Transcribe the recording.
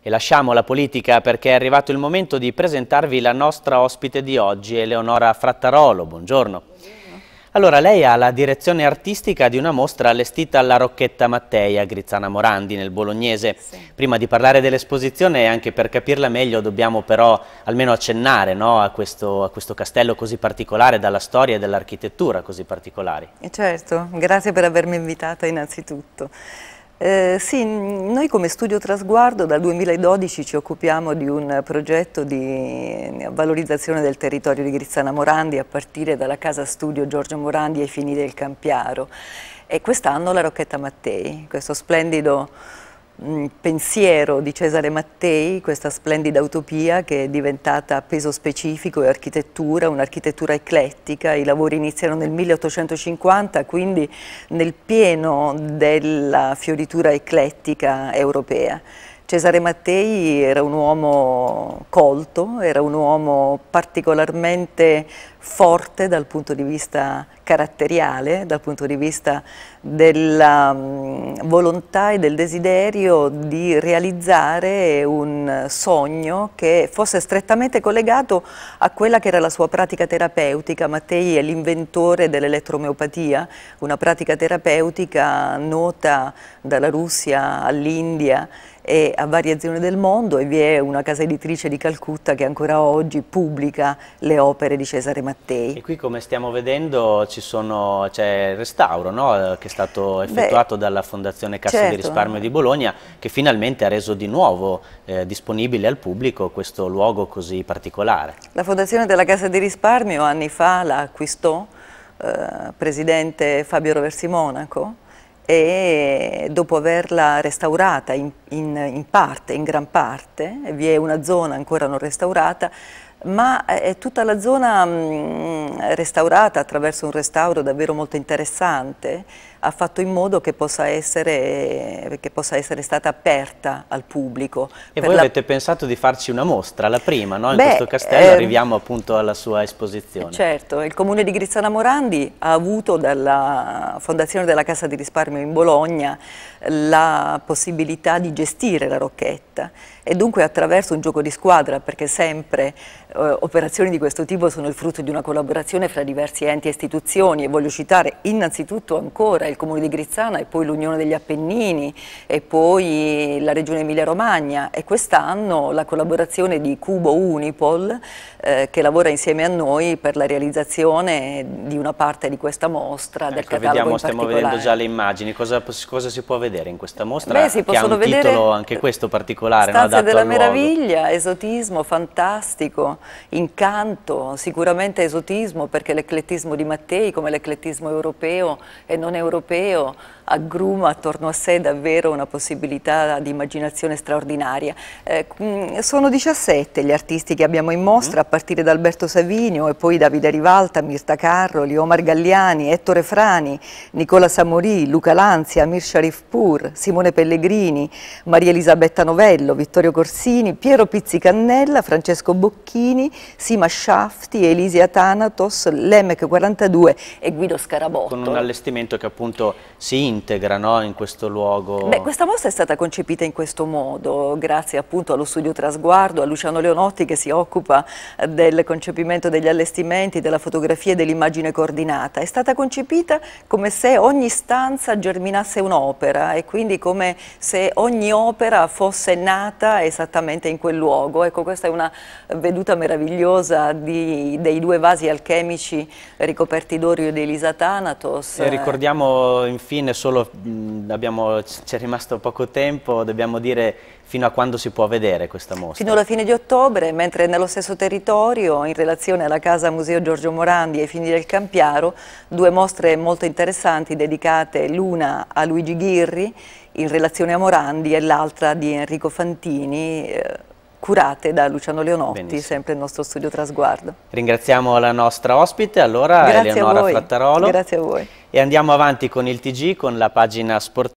E lasciamo la politica perché è arrivato il momento di presentarvi la nostra ospite di oggi, Eleonora Frattarolo. Buongiorno. Allora, lei ha la direzione artistica di una mostra allestita alla Rocchetta Mattei a Grizzana Morandi, nel Bolognese. Sì. Prima di parlare dell'esposizione, anche per capirla meglio, dobbiamo però almeno accennare no, a, questo, a questo castello così particolare, dalla storia e dall'architettura così particolari. Eh, certo, grazie per avermi invitata innanzitutto. Eh, sì, noi come Studio Trasguardo dal 2012 ci occupiamo di un progetto di eh, valorizzazione del territorio di Grizzana Morandi a partire dalla casa studio Giorgio Morandi ai fini del Campiaro e quest'anno la Rocchetta Mattei, questo splendido Mm, pensiero di Cesare Mattei, questa splendida utopia che è diventata peso specifico e architettura, un'architettura eclettica, i lavori iniziano nel 1850, quindi nel pieno della fioritura eclettica europea. Cesare Mattei era un uomo colto, era un uomo particolarmente forte dal punto di vista caratteriale, dal punto di vista della mm, volontà e del desiderio di realizzare un sogno che fosse strettamente collegato a quella che era la sua pratica terapeutica. Mattei è l'inventore dell'elettromeopatia, una pratica terapeutica nota dalla Russia all'India e a varie zone del mondo e vi è una casa editrice di Calcutta che ancora oggi pubblica le opere di Cesare Mattei. E qui come stiamo vedendo c'è il restauro no? Eh, che è stato effettuato Beh, dalla Fondazione Cassa certo. di Risparmio di Bologna che finalmente ha reso di nuovo eh, disponibile al pubblico questo luogo così particolare. La Fondazione della Casa di Risparmio anni fa la acquistò eh, presidente Fabio Roversi Monaco e dopo averla restaurata in, in, in parte, in gran parte, vi è una zona ancora non restaurata, ma eh, è tutta la zona mh, mm, restaurata attraverso un restauro davvero molto interessante ha fatto in modo che possa essere, che possa essere stata aperta al pubblico. E voi la... avete pensato di farci una mostra, la prima, no? in Beh, questo castello, ehm... arriviamo appunto alla sua esposizione. Eh, certo, il comune di Grizzana Morandi ha avuto dalla fondazione della Cassa di Risparmio in Bologna la possibilità di gestire la rocchetta e dunque attraverso un gioco di squadra, perché sempre eh, operazioni di questo tipo sono il frutto di una collaborazione fra diversi enti e istituzioni e voglio citare innanzitutto ancora il Comune di Grizzana e poi l'Unione degli Appennini e poi la Regione Emilia-Romagna e quest'anno la collaborazione di Cubo Unipol eh, che lavora insieme a noi per la realizzazione di una parte di questa mostra ecco, del catalogo vediamo, Stiamo vedendo già le immagini, cosa, cosa, si può vedere in questa mostra? Beh, si possono vedere anche questo particolare. Stanze no, della meraviglia, esotismo, fantastico, incanto, sicuramente esotismo perché l'eclettismo di Mattei come l'eclettismo europeo e non europeo aggruma attorno a sé davvero una possibilità di immaginazione straordinaria. Eh, sono 17 gli artisti che abbiamo in mostra, mm. a partire da Alberto Savinio e poi Davide Rivalta, Mirta Carroli, Omar Galliani, Ettore Frani, Nicola Samorì, Luca Lanzia, Amir Sharif Pur, Simone Pellegrini, Maria Elisabetta Novello, Vittorio Corsini, Piero Pizzicannella, Francesco Bocchini, Martini, Sima Shafti, Elisia Thanatos, Lemec 42 e Guido Scarabotto. Con un allestimento che appunto si integra no, in questo luogo. Beh, questa mostra è stata concepita in questo modo, grazie appunto allo studio Trasguardo, a Luciano Leonotti che si occupa eh, del concepimento degli allestimenti, della fotografia e dell'immagine coordinata. È stata concepita come se ogni stanza germinasse un'opera e quindi come se ogni opera fosse nata esattamente in quel luogo. Ecco, questa è una veduta meravigliosa di, dei due vasi alchemici ricoperti d'orio di Elisa Thanatos. E ricordiamo infine solo, c'è rimasto poco tempo, dobbiamo dire fino a quando si può vedere questa mostra? Fino alla fine di ottobre, mentre nello stesso territorio, in relazione alla Casa Museo Giorgio Morandi e ai fini del Campiaro, due mostre molto interessanti dedicate l'una a Luigi Ghirri in relazione a Morandi e l'altra di Enrico Fantini, eh, curate da Luciano Leonotti, Benissimo. sempre il nostro studio Trasguardo. Ringraziamo la nostra ospite, allora Grazie Eleonora Frattarolo. Grazie a voi. E andiamo avanti con il TG, con la pagina sportiva.